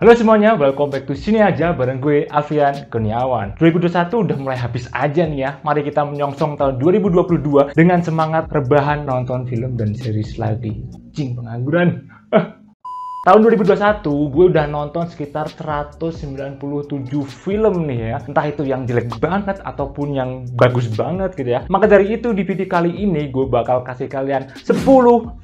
Halo semuanya, welcome back to sini aja bareng gue Alfian Kurniawan. 2021 udah mulai habis aja nih ya. Mari kita menyongsong tahun 2022 dengan semangat rebahan nonton film dan series lagi. Cing pengangguran. Tahun 2021 gue udah nonton sekitar 197 film nih ya. Entah itu yang jelek banget ataupun yang bagus banget gitu ya. Maka dari itu di video kali ini gue bakal kasih kalian 10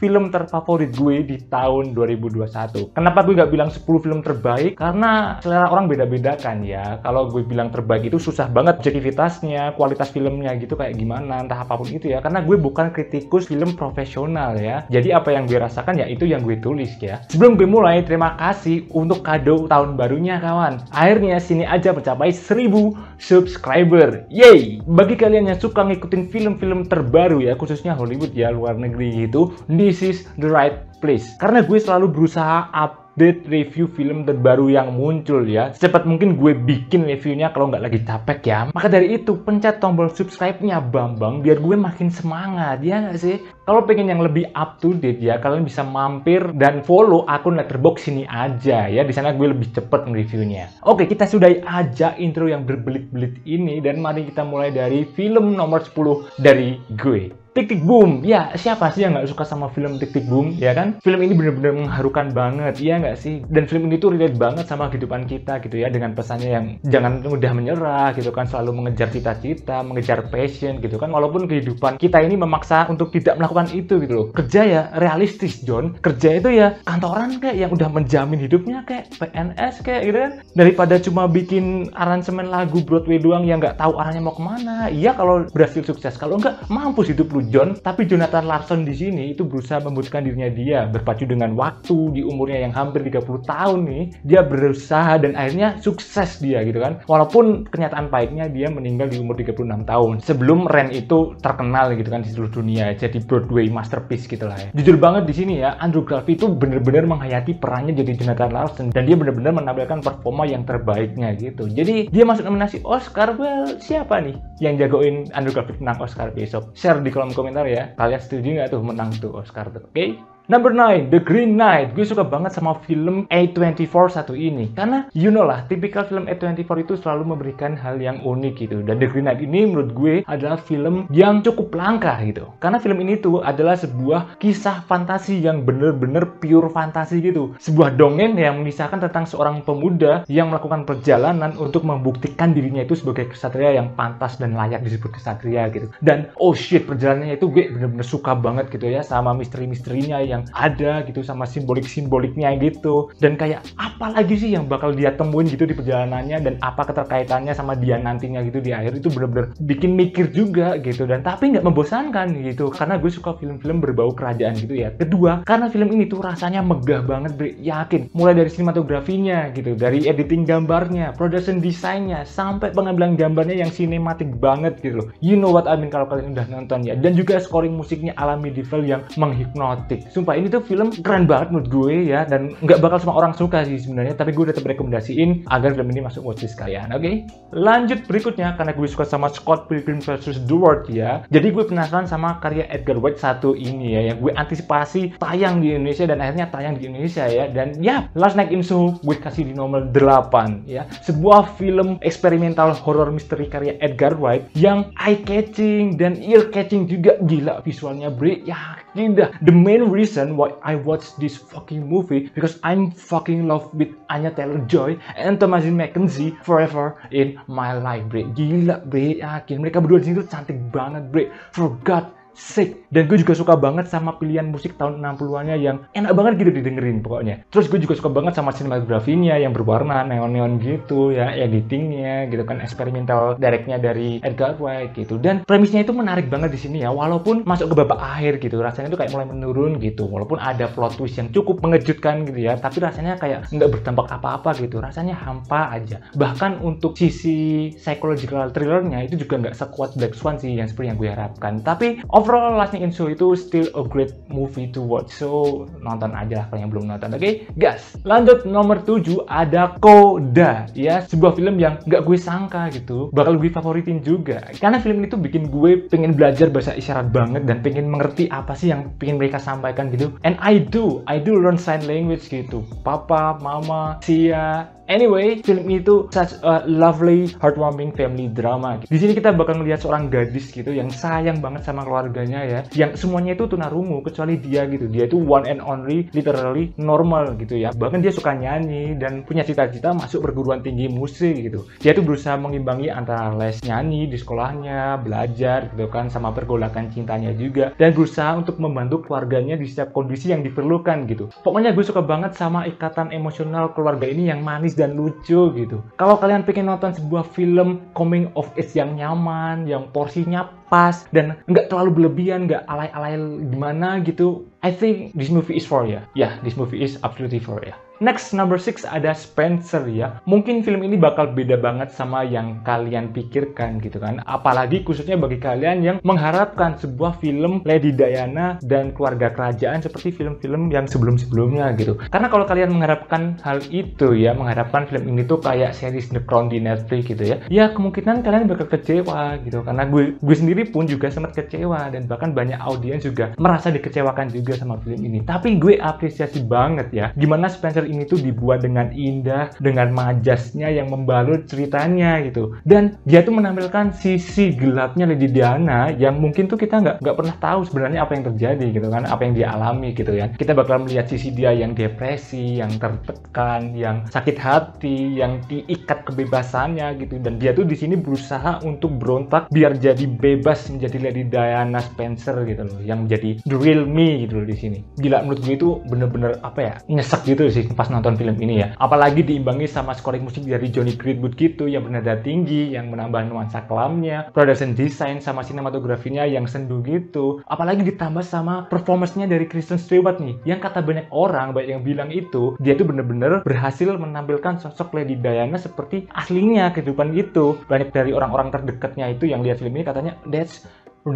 film terfavorit gue di tahun 2021. Kenapa gue gak bilang 10 film terbaik? Karena selera orang beda-beda kan ya. Kalau gue bilang terbaik itu susah banget objektivitasnya, kualitas filmnya gitu kayak gimana, entah apapun itu ya. Karena gue bukan kritikus film profesional ya. Jadi apa yang gue rasakan ya itu yang gue tulis ya. Sebelum gue mulai, terima kasih untuk kado tahun barunya kawan. Akhirnya sini aja mencapai 1000 subscriber. Yeay! Bagi kalian yang suka ngikutin film-film terbaru ya, khususnya Hollywood ya, luar negeri gitu, this is the right place. Karena gue selalu berusaha up update review film terbaru yang muncul ya. Secepat mungkin gue bikin reviewnya kalau nggak lagi capek ya. Maka dari itu pencet tombol subscribe-nya Bambang biar gue makin semangat ya nggak sih? Kalau pengen yang lebih up to date ya, kalian bisa mampir dan follow akun Letterbox ini aja ya. Di sana gue lebih cepet reviewnya. Oke, kita sudahi aja intro yang berbelit-belit ini dan mari kita mulai dari film nomor 10 dari gue. Tik Tik Boom. Ya, siapa sih yang nggak suka sama film Tik Tik Boom, ya kan? Film ini bener-bener mengharukan banget, ya nggak sih? Dan film ini tuh relate banget sama kehidupan kita gitu ya, dengan pesannya yang jangan mudah menyerah gitu kan, selalu mengejar cita-cita, mengejar passion gitu kan, walaupun kehidupan kita ini memaksa untuk tidak melakukan itu gitu loh. Kerja ya realistis, John. Kerja itu ya kantoran kayak yang udah menjamin hidupnya kayak PNS kayak gitu kan. Daripada cuma bikin aransemen lagu Broadway doang yang nggak tahu arahnya mau kemana. Iya kalau berhasil sukses, kalau nggak mampus hidup lu John, tapi Jonathan Larson di sini itu berusaha membutuhkan dirinya dia berpacu dengan waktu di umurnya yang hampir 30 tahun nih, dia berusaha dan akhirnya sukses dia gitu kan. Walaupun kenyataan baiknya dia meninggal di umur 36 tahun sebelum Ren itu terkenal gitu kan di seluruh dunia jadi Broadway masterpiece gitu lah ya. Jujur banget di sini ya, Andrew Garfield itu bener-bener menghayati perannya jadi Jonathan Larson dan dia bener-bener menampilkan performa yang terbaiknya gitu. Jadi dia masuk nominasi Oscar, well siapa nih yang jagoin Andrew Garfield menang Oscar besok? Share di kolom komentar ya. Kalian setuju nggak tuh menang tuh Oscar tuh? Oke? Okay? Number 9, The Green Knight. Gue suka banget sama film A24 satu ini. Karena you know lah, tipikal film A24 itu selalu memberikan hal yang unik gitu. Dan The Green Knight ini menurut gue adalah film yang cukup langka gitu. Karena film ini tuh adalah sebuah kisah fantasi yang bener-bener pure fantasi gitu. Sebuah dongeng yang mengisahkan tentang seorang pemuda yang melakukan perjalanan untuk membuktikan dirinya itu sebagai kesatria yang pantas dan layak disebut kesatria gitu. Dan oh shit, perjalanannya itu gue bener-bener suka banget gitu ya sama misteri-misterinya yang yang ada gitu sama simbolik-simboliknya gitu dan kayak apa lagi sih yang bakal dia temuin gitu di perjalanannya dan apa keterkaitannya sama dia nantinya gitu di akhir itu bener-bener bikin mikir juga gitu dan tapi nggak membosankan gitu karena gue suka film-film berbau kerajaan gitu ya kedua karena film ini tuh rasanya megah banget bre yakin mulai dari sinematografinya gitu dari editing gambarnya production desainnya sampai pengambilan gambarnya yang sinematik banget gitu loh you know what I mean kalau kalian udah nonton ya dan juga scoring musiknya ala medieval yang menghipnotik sumpah ini tuh film keren banget menurut gue ya dan nggak bakal semua orang suka sih sebenarnya tapi gue tetap rekomendasiin agar film ini masuk watchlist kalian oke okay? lanjut berikutnya karena gue suka sama Scott Pilgrim versus The World ya jadi gue penasaran sama karya Edgar Wright satu ini ya yang gue antisipasi tayang di Indonesia dan akhirnya tayang di Indonesia ya dan ya Last Night in Soho gue kasih di nomor 8 ya sebuah film eksperimental horror misteri karya Edgar Wright yang eye catching dan ear catching juga gila visualnya bre ya dah the main reason reason why I watch this fucking movie because I'm fucking love with Anya Taylor-Joy and Thomasin McKenzie forever in my life bre gila bre yakin mereka berdua di sini tuh cantik banget bre for god sick. Dan gue juga suka banget sama pilihan musik tahun 60-annya yang enak banget gitu didengerin pokoknya. Terus gue juga suka banget sama sinematografinya yang berwarna neon-neon gitu ya, editingnya gitu kan eksperimental directnya dari Edgar Wright gitu. Dan premisnya itu menarik banget di sini ya, walaupun masuk ke babak akhir gitu, rasanya itu kayak mulai menurun gitu. Walaupun ada plot twist yang cukup mengejutkan gitu ya, tapi rasanya kayak nggak berdampak apa-apa gitu, rasanya hampa aja. Bahkan untuk sisi psychological thrillernya itu juga nggak sekuat Black Swan sih yang seperti yang gue harapkan. Tapi of overall Last Night in Soho itu still a great movie to watch so nonton aja lah kalian yang belum nonton oke okay? gas lanjut nomor 7 ada Koda ya sebuah film yang gak gue sangka gitu bakal gue favoritin juga karena film ini tuh bikin gue pengen belajar bahasa isyarat banget dan pengen mengerti apa sih yang pengen mereka sampaikan gitu and I do I do learn sign language gitu papa mama sia Anyway, film itu such a lovely, heartwarming family drama. Gitu. Di sini kita bakal melihat seorang gadis gitu yang sayang banget sama keluarganya ya, yang semuanya itu tunarungu kecuali dia gitu. Dia itu one and only, literally normal gitu ya. Bahkan dia suka nyanyi dan punya cita-cita masuk perguruan tinggi musik gitu. Dia tuh berusaha mengimbangi antara les nyanyi di sekolahnya, belajar gitu kan sama pergolakan cintanya juga dan berusaha untuk membantu keluarganya di setiap kondisi yang diperlukan gitu. Pokoknya gue suka banget sama ikatan emosional keluarga ini yang manis dan lucu gitu. Kalau kalian pengen nonton sebuah film coming of age yang nyaman, yang porsinya pas dan nggak terlalu berlebihan, nggak alay-alay gimana gitu. I think this movie is for ya. ya this movie is absolutely for ya. Next, number six ada Spencer ya. Mungkin film ini bakal beda banget sama yang kalian pikirkan gitu kan. Apalagi khususnya bagi kalian yang mengharapkan sebuah film Lady Diana dan keluarga kerajaan seperti film-film yang sebelum-sebelumnya gitu. Karena kalau kalian mengharapkan hal itu ya, mengharapkan film ini tuh kayak series The Crown di Netflix gitu ya. Ya kemungkinan kalian bakal kecewa gitu. Karena gue, gue sendiri sendiri pun juga sempat kecewa dan bahkan banyak audiens juga merasa dikecewakan juga sama film ini. Tapi gue apresiasi banget ya gimana Spencer ini tuh dibuat dengan indah, dengan majasnya yang membalut ceritanya gitu. Dan dia tuh menampilkan sisi gelapnya Lady Diana yang mungkin tuh kita nggak nggak pernah tahu sebenarnya apa yang terjadi gitu kan, apa yang dia alami gitu ya. Kita bakal melihat sisi dia yang depresi, yang tertekan, yang sakit hati, yang diikat kebebasannya gitu. Dan dia tuh di sini berusaha untuk berontak biar jadi bebas bebas menjadi Lady Diana Spencer gitu loh yang menjadi the real me gitu loh di sini gila menurut gue itu bener-bener apa ya nyesek gitu sih pas nonton film ini ya apalagi diimbangi sama scoring musik dari Johnny Greenwood gitu yang bernada tinggi yang menambah nuansa kelamnya production design sama sinematografinya yang sendu gitu apalagi ditambah sama performance-nya dari Kristen Stewart nih yang kata banyak orang banyak yang bilang itu dia tuh bener-bener berhasil menampilkan sosok Lady Diana seperti aslinya kehidupan gitu banyak dari orang-orang terdekatnya itu yang lihat film ini katanya that's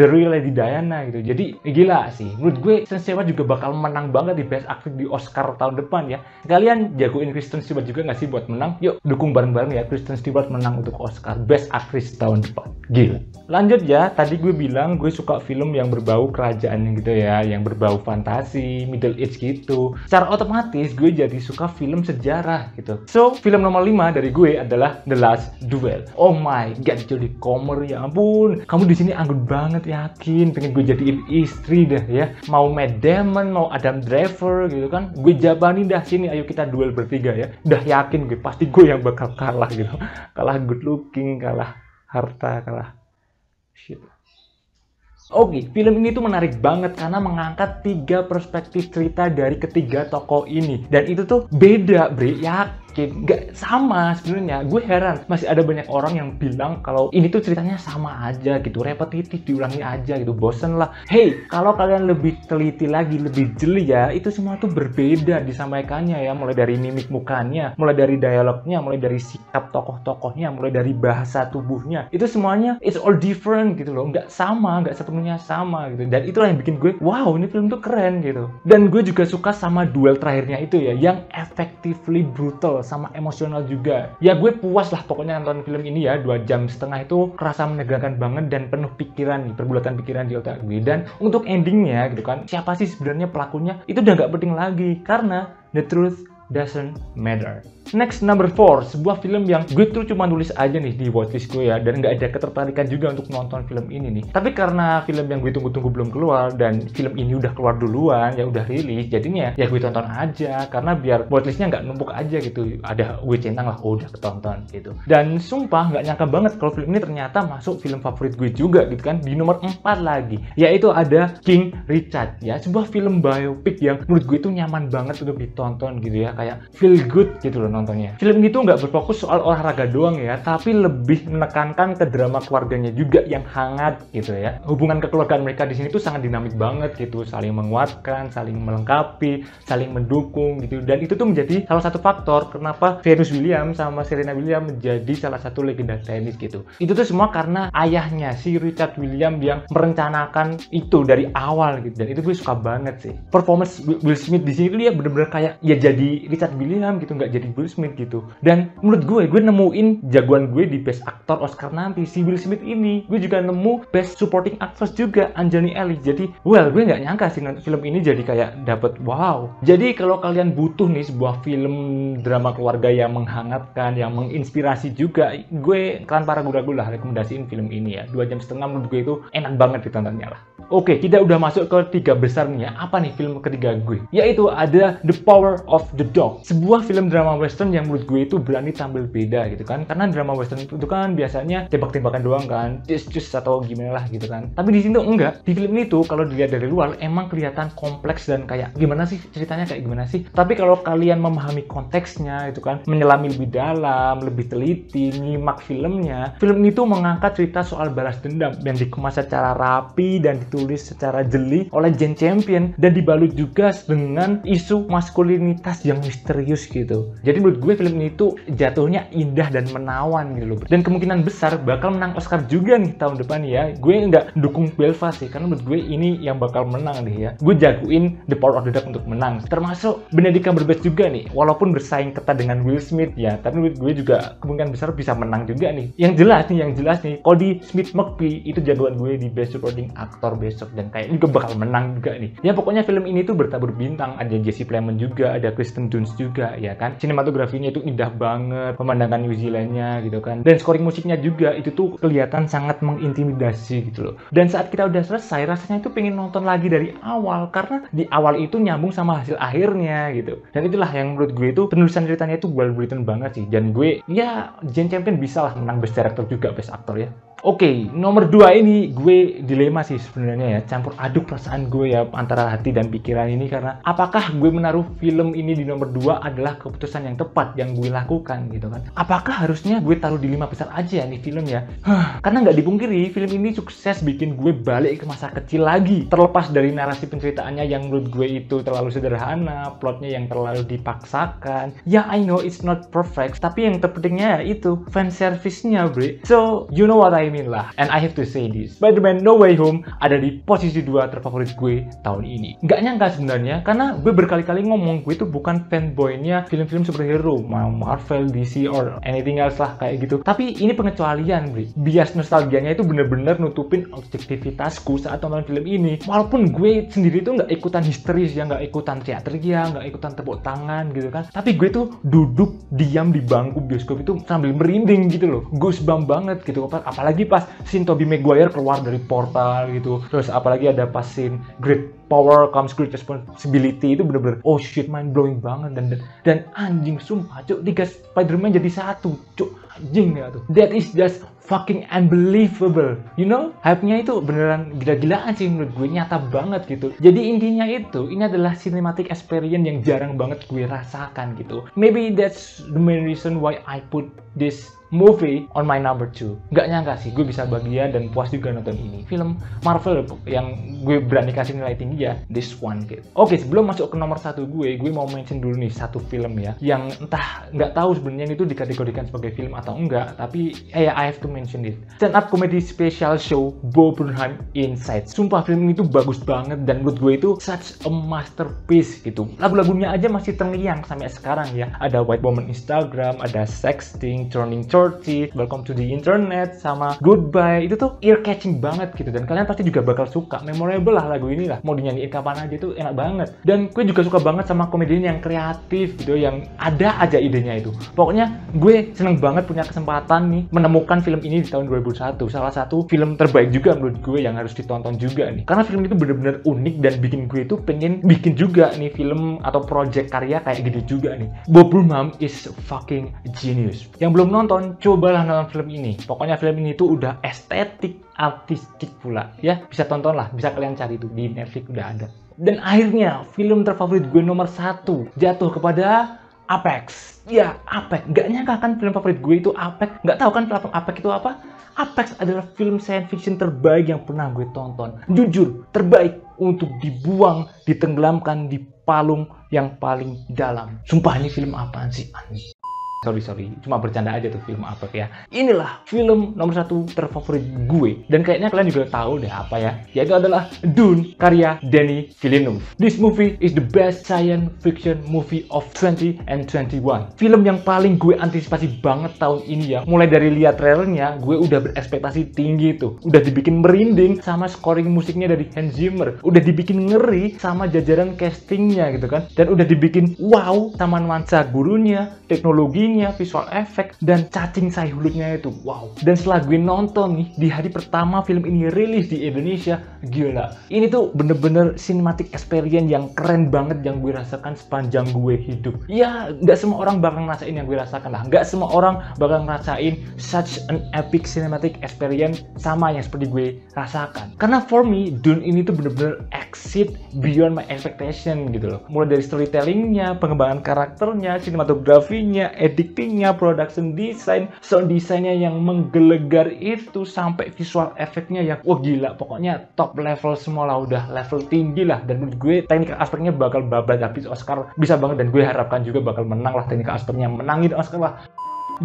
the real Lady Diana gitu. Jadi gila sih. Menurut gue Kristen Stewart juga bakal menang banget di Best Actress di Oscar tahun depan ya. Kalian jagoin Kristen Stewart juga gak sih buat menang? Yuk dukung bareng-bareng ya Kristen Stewart menang untuk Oscar Best Actress tahun depan. Gila lanjut ya tadi gue bilang gue suka film yang berbau kerajaan gitu ya yang berbau fantasi middle age gitu secara otomatis gue jadi suka film sejarah gitu so film nomor 5 dari gue adalah The Last Duel oh my god jadi Comer ya ampun kamu di sini anggun banget yakin pengen gue jadiin istri dah ya mau Matt Damon mau Adam Driver gitu kan gue jabani dah sini ayo kita duel bertiga ya udah yakin gue pasti gue yang bakal kalah gitu kalah good looking kalah harta kalah Shit. Oke, okay, film ini tuh menarik banget karena mengangkat tiga perspektif cerita dari ketiga tokoh ini. Dan itu tuh beda, Bre. Yakin Kayak gak sama sebenarnya. Gue heran masih ada banyak orang yang bilang kalau ini tuh ceritanya sama aja gitu, repetitif diulangi aja gitu, bosen lah. Hey, kalau kalian lebih teliti lagi, lebih jeli ya, itu semua tuh berbeda disampaikannya ya, mulai dari mimik mukanya, mulai dari dialognya, mulai dari sikap tokoh-tokohnya, mulai dari bahasa tubuhnya. Itu semuanya it's all different gitu loh, nggak sama, nggak sepenuhnya sama gitu. Dan itulah yang bikin gue, wow ini film tuh keren gitu. Dan gue juga suka sama duel terakhirnya itu ya, yang effectively brutal visual sama emosional juga ya gue puas lah pokoknya nonton film ini ya dua jam setengah itu kerasa menegangkan banget dan penuh pikiran nih pergulatan pikiran di otak gue dan untuk endingnya gitu kan siapa sih sebenarnya pelakunya itu udah gak penting lagi karena the truth doesn't matter. Next number 4, sebuah film yang gue tuh cuma nulis aja nih di watchlist gue ya dan nggak ada ketertarikan juga untuk nonton film ini nih. Tapi karena film yang gue tunggu-tunggu belum keluar dan film ini udah keluar duluan, ya udah rilis, jadinya ya gue tonton aja karena biar watchlistnya nggak numpuk aja gitu. Ada gue centang lah, oh, udah ketonton gitu. Dan sumpah nggak nyangka banget kalau film ini ternyata masuk film favorit gue juga gitu kan di nomor 4 lagi, yaitu ada King Richard ya, sebuah film biopic yang menurut gue itu nyaman banget untuk ditonton gitu ya kayak feel good gitu loh nontonnya. Film itu nggak berfokus soal olahraga doang ya, tapi lebih menekankan ke drama keluarganya juga yang hangat gitu ya. Hubungan kekeluargaan mereka di sini tuh sangat dinamik banget gitu, saling menguatkan, saling melengkapi, saling mendukung gitu. Dan itu tuh menjadi salah satu faktor kenapa Venus Williams sama Serena Williams menjadi salah satu legenda tenis gitu. Itu tuh semua karena ayahnya si Richard Williams yang merencanakan itu dari awal gitu. Dan itu gue suka banget sih. Performance Will Smith di sini tuh dia bener-bener kayak ya jadi Richard William gitu nggak jadi Will Smith gitu dan menurut gue gue nemuin jagoan gue di Best Actor Oscar nanti si Will Smith ini gue juga nemu Best Supporting Actress juga Anjani Ellis jadi well gue nggak nyangka sih nanti film ini jadi kayak dapet wow jadi kalau kalian butuh nih sebuah film drama keluarga yang menghangatkan yang menginspirasi juga gue kalian para gula gula rekomendasiin film ini ya dua jam setengah menurut gue itu enak banget ditontonnya lah oke kita udah masuk ke tiga besarnya apa nih film ketiga gue yaitu ada The Power of the Dog Dog, sebuah film drama western yang menurut gue itu berani tampil beda gitu kan. Karena drama western itu kan biasanya tembak-tembakan doang kan, just just atau gimana lah gitu kan. Tapi di sini tuh enggak. Di film ini tuh kalau dilihat dari luar emang kelihatan kompleks dan kayak gimana sih ceritanya kayak gimana sih. Tapi kalau kalian memahami konteksnya itu kan, menyelami lebih dalam, lebih teliti, nyimak filmnya, film ini tuh mengangkat cerita soal balas dendam yang dikemas secara rapi dan ditulis secara jeli oleh Jane Champion dan dibalut juga dengan isu maskulinitas yang misterius gitu. Jadi menurut gue film ini tuh jatuhnya indah dan menawan gitu loh. Dan kemungkinan besar bakal menang Oscar juga nih tahun depan ya. Gue nggak dukung Belfast sih, karena menurut gue ini yang bakal menang nih ya. Gue jagoin The Power of the Dog untuk menang. Termasuk Benedict Cumberbatch juga nih, walaupun bersaing ketat dengan Will Smith ya. Tapi menurut gue juga kemungkinan besar bisa menang juga nih. Yang jelas nih, yang jelas nih, Cody Smith McPhee itu jagoan gue di Best Supporting Actor besok dan kayak juga bakal menang juga nih. Ya pokoknya film ini tuh bertabur bintang, ada Jesse Plemons juga, ada Kristen Dunes juga ya kan sinematografinya itu indah banget pemandangan New Zealandnya gitu kan dan scoring musiknya juga itu tuh kelihatan sangat mengintimidasi gitu loh dan saat kita udah selesai rasanya itu pengen nonton lagi dari awal karena di awal itu nyambung sama hasil akhirnya gitu dan itulah yang menurut gue itu penulisan ceritanya itu well written banget sih dan gue ya Jane Champion bisa lah menang Best Director juga Best Actor ya Oke, okay, nomor dua ini gue dilema sih sebenarnya ya, campur aduk perasaan gue ya antara hati dan pikiran ini karena apakah gue menaruh film ini di nomor dua adalah keputusan yang tepat yang gue lakukan gitu kan? Apakah harusnya gue taruh di lima besar aja nih film ya? Huh, karena nggak dipungkiri film ini sukses bikin gue balik ke masa kecil lagi, terlepas dari narasi penceritaannya yang menurut gue itu terlalu sederhana, plotnya yang terlalu dipaksakan. Ya yeah, I know it's not perfect, tapi yang terpentingnya itu fanservice-nya, bre. So you know what I mean lah. And I have to say this, Spider-Man No Way Home ada di posisi dua terfavorit gue tahun ini. Gak nyangka sebenarnya, karena gue berkali-kali ngomong gue tuh bukan fanboynya film-film superhero, mau Marvel, DC, or anything else lah kayak gitu. Tapi ini pengecualian, bro. Bias nostalgianya itu bener-bener nutupin objektivitasku saat nonton film ini. Walaupun gue sendiri tuh nggak ikutan histeris ya, nggak ikutan teater ya, nggak ikutan tepuk tangan gitu kan. Tapi gue tuh duduk diam di bangku bioskop itu sambil merinding gitu loh. Goosebump banget gitu. Apalagi apalagi pas scene Tobey Maguire keluar dari portal gitu terus apalagi ada pas scene great power comes great responsibility itu bener-bener oh shit mind blowing banget dan dan, dan anjing sumpah cuk tiga Spider-Man jadi satu cok anjing ya tuh that is just fucking unbelievable. You know, hype-nya itu beneran gila-gilaan sih menurut gue, nyata banget gitu. Jadi intinya itu, ini adalah cinematic experience yang jarang banget gue rasakan gitu. Maybe that's the main reason why I put this movie on my number two. Gak nyangka sih, gue bisa bahagia dan puas juga nonton ini. Film Marvel yang gue berani kasih nilai tinggi ya, this one gitu. Oke, okay, sebelum masuk ke nomor satu gue, gue mau mention dulu nih satu film ya, yang entah nggak tahu sebenarnya itu dikategorikan sebagai film atau enggak, tapi eh, I have to mention mention it. Stand up comedy special show Bo Burnham Inside. Sumpah film ini tuh bagus banget dan menurut gue itu such a masterpiece gitu. Lagu-lagunya aja masih terngiang sampai sekarang ya. Ada White Woman Instagram, ada Sexting, Turning 30, Welcome to the Internet, sama Goodbye. Itu tuh ear catching banget gitu dan kalian pasti juga bakal suka. Memorable lah lagu ini lah. Mau dinyanyiin kapan aja itu enak banget. Dan gue juga suka banget sama komedian yang kreatif gitu, yang ada aja idenya itu. Pokoknya gue seneng banget punya kesempatan nih menemukan film film ini di tahun 2001 salah satu film terbaik juga menurut gue yang harus ditonton juga nih karena film itu bener-bener unik dan bikin gue itu pengen bikin juga nih film atau project karya kayak gitu juga nih Bob Burnham is fucking genius yang belum nonton cobalah nonton film ini pokoknya film ini tuh udah estetik artistik pula ya bisa tonton lah bisa kalian cari tuh di Netflix udah ada dan akhirnya film terfavorit gue nomor satu jatuh kepada Apex. Ya, Apex. Gak nyangka kan film favorit gue itu Apex. Gak tau kan platform Apex itu apa? Apex adalah film science fiction terbaik yang pernah gue tonton. Jujur, terbaik untuk dibuang, ditenggelamkan di palung yang paling dalam. Sumpah ini film apaan sih? Sorry, sorry. Cuma bercanda aja tuh film apa ya. Inilah film nomor satu terfavorit gue. Dan kayaknya kalian juga tahu deh apa ya. Yaitu adalah Dune karya Denny Villeneuve. This movie is the best science fiction movie of 20 and 21. Film yang paling gue antisipasi banget tahun ini ya. Mulai dari lihat trailernya, gue udah berespektasi tinggi tuh. Udah dibikin merinding sama scoring musiknya dari Hans Zimmer. Udah dibikin ngeri sama jajaran castingnya gitu kan. Dan udah dibikin wow taman nuansa gurunya, teknologi lightingnya, visual efek dan cacing sayulutnya itu. Wow. Dan setelah gue nonton nih, di hari pertama film ini rilis di Indonesia, gila. Ini tuh bener-bener cinematic experience yang keren banget yang gue rasakan sepanjang gue hidup. Ya, nggak semua orang bakal ngerasain yang gue rasakan lah. Nggak semua orang bakal ngerasain such an epic cinematic experience sama yang seperti gue rasakan. Karena for me, Dune ini tuh bener-bener exit beyond my expectation gitu loh. Mulai dari storytellingnya, pengembangan karakternya, sinematografinya, editing editingnya, production design, sound desainnya yang menggelegar itu sampai visual efeknya yang wah gila pokoknya top level semua lah udah level tinggi lah dan menurut gue teknik aspeknya bakal babat habis Oscar bisa banget dan gue harapkan juga bakal menang lah teknik aspeknya menangin Oscar lah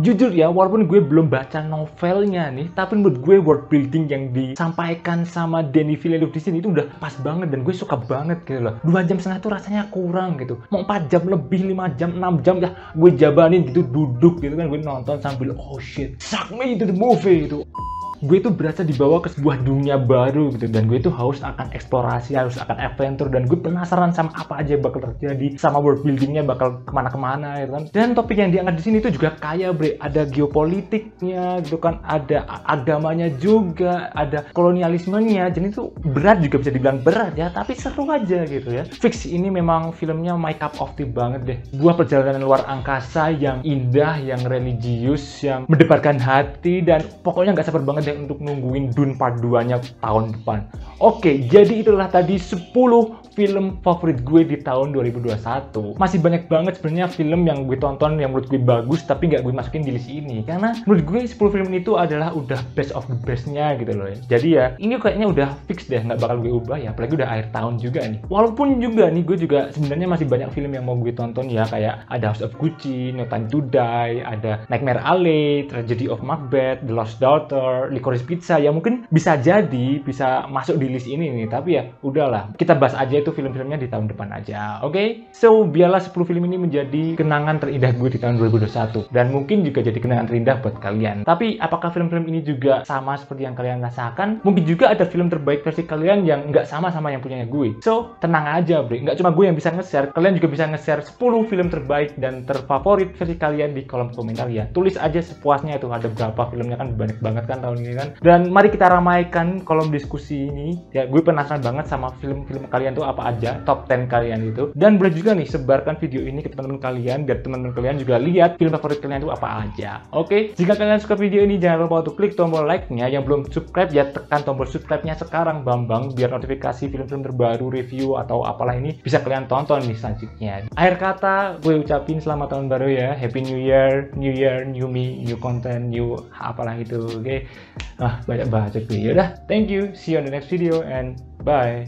jujur ya walaupun gue belum baca novelnya nih tapi menurut gue world building yang disampaikan sama Denny Villeneuve di sini itu udah pas banget dan gue suka banget gitu loh dua jam setengah tuh rasanya kurang gitu mau 4 jam lebih 5 jam 6 jam ya gue jabanin gitu duduk gitu kan gue nonton sambil oh shit suck me into the movie gitu gue itu berasa dibawa ke sebuah dunia baru gitu dan gue itu haus akan eksplorasi harus akan adventure dan gue penasaran sama apa aja yang bakal terjadi sama world buildingnya bakal kemana-kemana gitu kan dan topik yang diangkat di sini itu juga kaya bre ada geopolitiknya gitu kan ada agamanya juga ada kolonialismenya jadi itu berat juga bisa dibilang berat ya tapi seru aja gitu ya fix ini memang filmnya my cup of the banget deh buah perjalanan luar angkasa yang indah yang religius yang mendebarkan hati dan pokoknya nggak sabar banget deh kalian untuk nungguin Dun paduannya tahun depan. Oke, jadi itulah tadi 10 film favorit gue di tahun 2021. Masih banyak banget sebenarnya film yang gue tonton yang menurut gue bagus tapi nggak gue masukin di list ini karena menurut gue 10 film itu adalah udah best of the bestnya gitu loh ya. Jadi ya ini kayaknya udah fix deh nggak bakal gue ubah ya apalagi udah akhir tahun juga nih. Walaupun juga nih gue juga sebenarnya masih banyak film yang mau gue tonton ya kayak ada House of Gucci, No Time to Die, ada Nightmare Alley, Tragedy of Macbeth, The Lost Daughter, Licorice Pizza ya mungkin bisa jadi bisa masuk di list ini nih tapi ya udahlah kita bahas aja itu film-filmnya di tahun depan aja oke okay? so biarlah 10 film ini menjadi kenangan terindah gue di tahun 2021 dan mungkin juga jadi kenangan terindah buat kalian tapi apakah film-film ini juga sama seperti yang kalian rasakan mungkin juga ada film terbaik versi kalian yang nggak sama sama yang punya gue so tenang aja bro nggak cuma gue yang bisa nge-share kalian juga bisa nge-share 10 film terbaik dan terfavorit versi kalian di kolom komentar ya tulis aja sepuasnya itu ada berapa filmnya kan banyak banget kan tahun ini ya kan dan mari kita ramaikan kolom diskusi ini ya gue penasaran banget sama film-film kalian tuh apa aja top 10 kalian itu dan boleh juga nih sebarkan video ini ke teman-teman kalian biar teman-teman kalian juga lihat film favorit kalian itu apa aja oke okay? jika kalian suka video ini jangan lupa untuk klik tombol like-nya yang belum subscribe ya tekan tombol subscribe-nya sekarang Bambang biar notifikasi film-film terbaru review atau apalah ini bisa kalian tonton nih selanjutnya akhir kata gue ucapin selamat tahun baru ya happy new year new year new me new content new apalah itu oke okay? ah banyak baca gue. Yaudah, thank you, see you on the next video and bye.